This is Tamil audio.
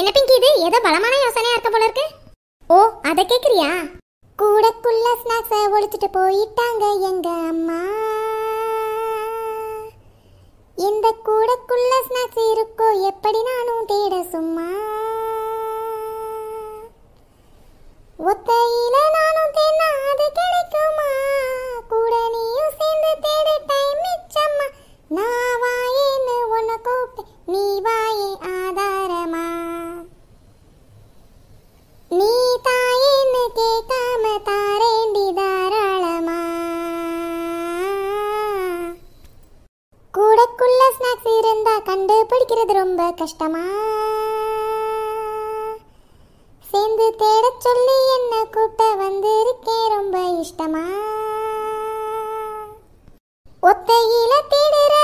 என்ன பிங்கி இது ஏதோ பலமான யோசனையா இருக்க போல இருக்கு ஓ அத கேக்குறியா கூடக்குள்ள ஸ்நாக்ஸ ஒழிச்சிட்டு போயிட்டாங்க எங்க அம்மா இந்த கூடக்குள்ள ஸ்நாக்ஸ் இருக்கோ எப்படி நானும் தேட சும்மா ஒத்தையில கூடைக்குள்ள ஸ்நாக்ஸ் இருந்தா கண்டுபிடிக்கிறது ரொம்ப கஷ்டமா சேர்ந்து தேட சொல்லி என்ன கூட்ட இருக்கேன் ரொம்ப இஷ்டமா ஒத்தையில தேடுற